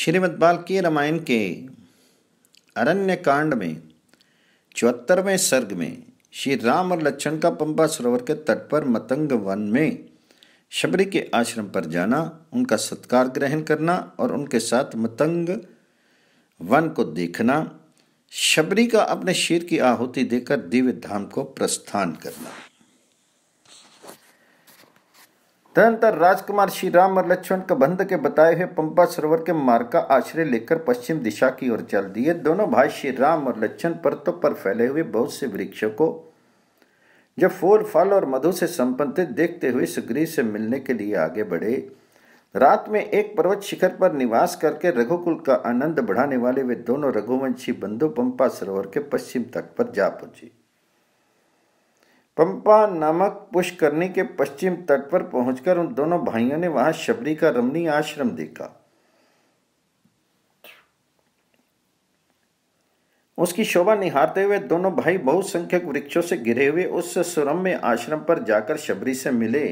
श्रीमद् बाल्की रामायण के अरण्य कांड में चौहत्तरवें सर्ग में श्री राम और लक्ष्मण का पंपा सरोवर के तट पर मतंग वन में शबरी के आश्रम पर जाना उनका सत्कार ग्रहण करना और उनके साथ मतंग वन को देखना शबरी का अपने शेर की आहुति देकर दिव्य धाम को प्रस्थान करना तदनंतर राजकुमार श्री राम और लक्ष्मण कबंध के बताए हुए पंपा सरोवर के मार्ग का आश्रय लेकर पश्चिम दिशा की ओर चल दिए दोनों भाई श्री राम और लक्ष्मण परतों पर फैले हुए बहुत से वृक्षों को जब फूल फल और मधु से संपन्न देखते हुए सुग्रीव से मिलने के लिए आगे बढ़े रात में एक पर्वत शिखर पर निवास करके रघुकुल का आनंद बढ़ाने वाले वे दोनों रघुवंशी बंधु पंपा सरोवर के पश्चिम तट पर जा पहुंचे पंपा नामक पुष्करणी करने के पश्चिम तट पर पहुंचकर उन दोनों भाइयों ने वहां शबरी का रमणीय आश्रम देखा उसकी शोभा निहारते हुए दोनों भाई बहुसंख्यक वृक्षों से घिरे हुए उस सुरम में आश्रम पर जाकर शबरी से मिले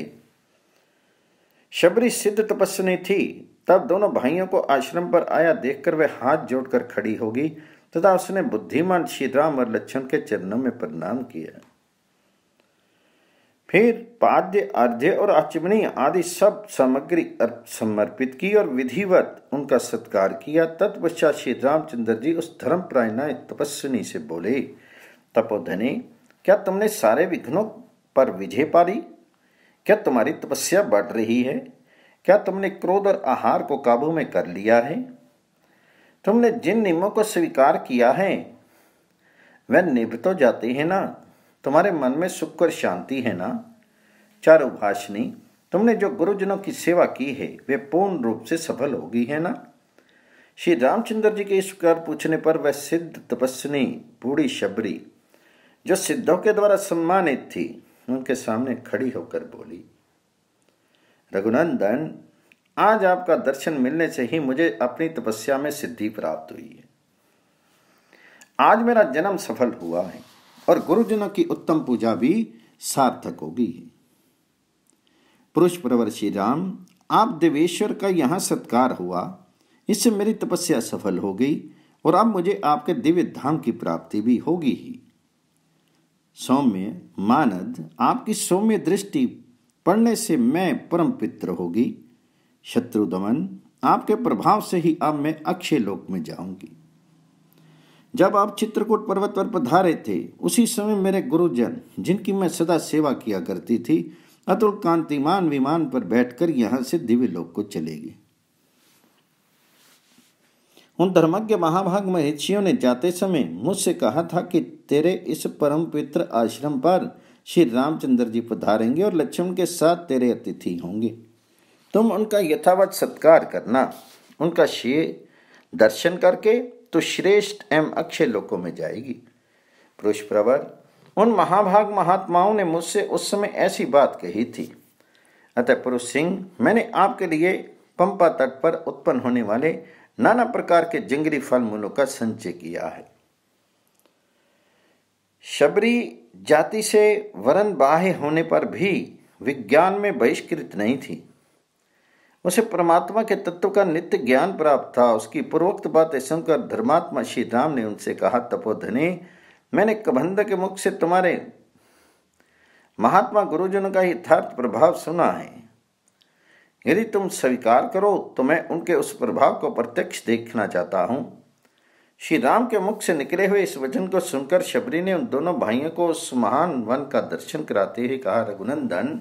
शबरी सिद्ध तपस्वी थी तब दोनों भाइयों को आश्रम पर आया देखकर वे हाथ जोड़कर खड़ी होगी तथा उसने बुद्धिमान श्रीराम और लक्ष्मण के चरणों में प्रणाम किया फिर पाद्य अर्ध्य और अचमनी आदि सब सामग्री समर्पित की और विधिवत उनका सत्कार किया तत्पश्चात श्री रामचंद्र जी उस धर्म प्रायणाय तपस्विनी से बोले तपोधने क्या तुमने सारे विघ्नों पर विजय पारी क्या तुम्हारी तपस्या बढ़ रही है क्या तुमने क्रोध और आहार को काबू में कर लिया है तुमने जिन नियमों को स्वीकार किया है वह निभ तो जाते हैं ना तुम्हारे मन में सुख और शांति है ना चारुभाषिनी तुमने जो गुरुजनों की सेवा की है वे पूर्ण रूप से सफल होगी है ना श्री रामचंद्र जी के इस प्रकार पूछने पर वह सिद्ध तपस्विनी बूढ़ी शबरी जो सिद्धों के द्वारा सम्मानित थी उनके सामने खड़ी होकर बोली रघुनंदन आज आपका दर्शन मिलने से ही मुझे अपनी तपस्या में सिद्धि प्राप्त हुई है आज मेरा जन्म सफल हुआ है और गुरुजनों की उत्तम पूजा भी सार्थक होगी पुरुष प्रवर श्री राम आप देवेश्वर का यहां सत्कार हुआ इससे मेरी तपस्या सफल हो गई और अब मुझे आपके दिव्य धाम की प्राप्ति भी होगी ही सौम्य मानद आपकी सौम्य दृष्टि पड़ने से मैं परम पित्र होगी शत्रु दमन आपके प्रभाव से ही अब मैं अक्षय लोक में जाऊंगी जब आप चित्रकूट पर्वत पर पधारे थे उसी समय मेरे गुरुजन जिनकी मैं सदा सेवा किया करती थी अतुल कांतिमान विमान पर बैठकर यहाँ से दिव्य लोक को चलेगी उन धर्मज्ञ महाभाग महर्षियों ने जाते समय मुझसे कहा था कि तेरे इस परम पवित्र आश्रम पर श्री रामचंद्र जी पधारेंगे और लक्ष्मण के साथ तेरे अतिथि होंगे तुम उनका यथावत सत्कार करना उनका श्रेय दर्शन करके तो श्रेष्ठ एवं अक्षय लोकों में जाएगी पुरुष प्रवर उन महाभाग महात्माओं ने मुझसे उस समय ऐसी बात कही थी अतः पुरुष सिंह मैंने आपके लिए पंपा तट पर उत्पन्न होने वाले नाना प्रकार के जंगली फल मूलों का संचय किया है शबरी जाति से वरण बाह्य होने पर भी विज्ञान में बहिष्कृत नहीं थी उसे परमात्मा के तत्व का नित्य ज्ञान प्राप्त था उसकी पूर्वोक्त बातें सुनकर धर्मात्मा श्री राम ने उनसे कहा तपोधनी मैंने कबंध के मुख से तुम्हारे महात्मा गुरुजन का यथार्थ प्रभाव सुना है यदि तुम स्वीकार करो तो मैं उनके उस प्रभाव को प्रत्यक्ष देखना चाहता हूँ श्री राम के मुख से निकले हुए इस वचन को सुनकर शबरी ने उन दोनों भाइयों को उस महान वन का दर्शन कराते हुए कहा रघुनंदन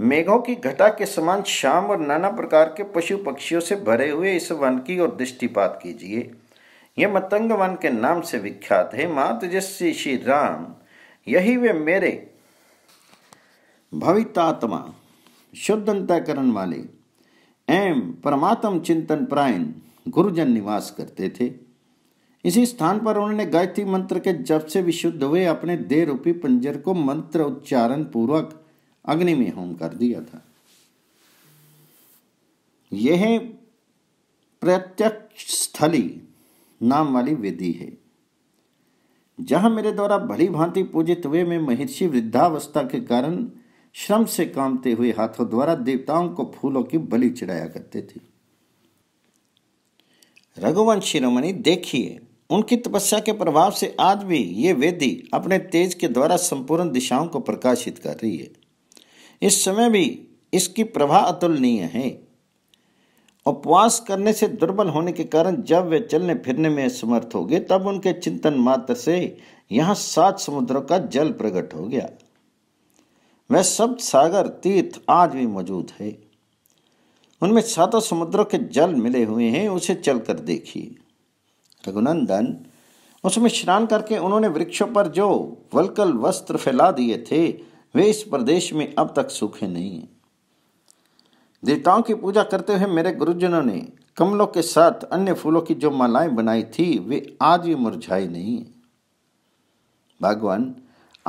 मेघों की घटा के समान शाम और नाना प्रकार के पशु पक्षियों से भरे हुए इस वन की ओर दृष्टिपात कीजिए यह मतंग वन के नाम से विख्यात है मा तेजस्वी श्री राम यही वे मेरे भवितात्मा शुद्ध अंतकरण वाले एम परमात्म चिंतन प्रायण गुरुजन निवास करते थे इसी स्थान पर उन्होंने गायत्री मंत्र के जब से विशुद्ध हुए अपने देह रूपी पंजर को मंत्र उच्चारण पूर्वक अग्नि में होम कर दिया था यह प्रत्यक्ष स्थली नाम वाली विधि है जहां मेरे द्वारा भली भांति पूजित हुए में महर्षि वृद्धावस्था के कारण श्रम से कामते हुए हाथों द्वारा देवताओं को फूलों की बलि चढ़ाया करते थे रघुवंश शिरोमणि देखिए उनकी तपस्या के प्रभाव से आज भी ये वेदी अपने तेज के द्वारा संपूर्ण दिशाओं को प्रकाशित कर रही है इस समय भी इसकी प्रभा अतुलनीय है उपवास करने से दुर्बल होने के कारण जब वे चलने फिरने में समर्थ हो गए तब उनके चिंतन मात्र से यहां सात समुद्रों का जल प्रकट हो गया वह सब सागर तीर्थ आज भी मौजूद है उनमें सातों समुद्रों के जल मिले हुए हैं उसे चलकर देखिए रघुनंदन उसमें स्नान करके उन्होंने वृक्षों पर जो वलकल वस्त्र फैला दिए थे वे इस प्रदेश में अब तक सूखे नहीं हैं देवताओं की पूजा करते हुए मेरे गुरुजनों ने कमलों के साथ अन्य फूलों की जो मालाएं बनाई थी वे आज भी मुरझाई नहीं है भगवान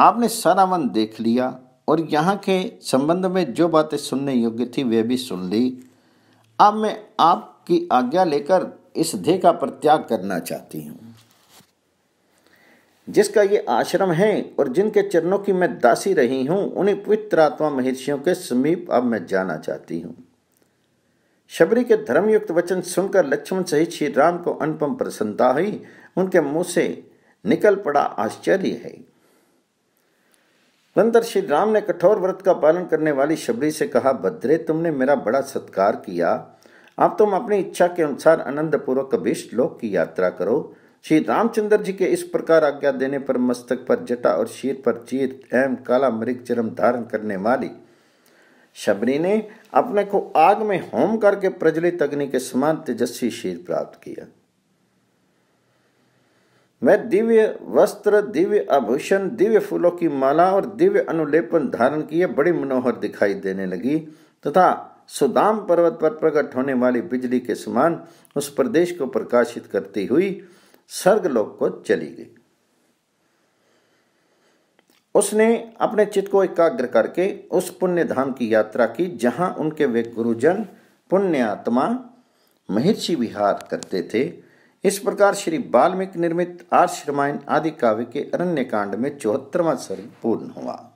आपने सारा मन देख लिया और यहाँ के संबंध में जो बातें सुनने योग्य थी वे भी सुन ली अब मैं आपकी आज्ञा लेकर इस देह का प्रत्याग करना चाहती हूँ जिसका ये आश्रम है और जिनके चरणों की मैं दासी रही हूं उन्हें पवित्र आत्मा महर्षियों के समीप अब मैं जाना चाहती हूं शबरी के धर्मयुक्त वचन सुनकर लक्ष्मण सहित श्री राम को अनुपम प्रसन्नता हुई उनके मुंह से निकल पड़ा आश्चर्य है अंदर श्री राम ने कठोर व्रत का पालन करने वाली शबरी से कहा बद्रे तुमने मेरा बड़ा सत्कार किया अब तुम अपनी इच्छा के अनुसार आनंदपूर्वक अभिष्ट लोक की यात्रा करो श्री रामचंद्र जी के इस प्रकार आज्ञा देने पर मस्तक पर जटा और शीर पर चीर एम काला मृग चरम धारण करने वाली शबरी ने अपने को आग में होम करके प्रज्वलित अग्नि के समान तेजस्वी शीर प्राप्त किया मैं दिव्य वस्त्र दिव्य आभूषण दिव्य फूलों की माला और दिव्य अनुलेपन धारण किए बड़ी मनोहर दिखाई देने लगी तथा सुदाम पर्वत पर प्रकट होने वाली बिजली के समान उस प्रदेश को प्रकाशित करती हुई स्वर्गलोक को चली गई उसने अपने चित्त को एकाग्र करके उस पुण्य धाम की यात्रा की जहां उनके वे गुरुजन पुण्य आत्मा महर्षि विहार करते थे इस प्रकार श्री वाल्मीकि निर्मित आर्ष रामायण आदि काव्य के अरण्य कांड में चौहत्तरवा सर्ग पूर्ण हुआ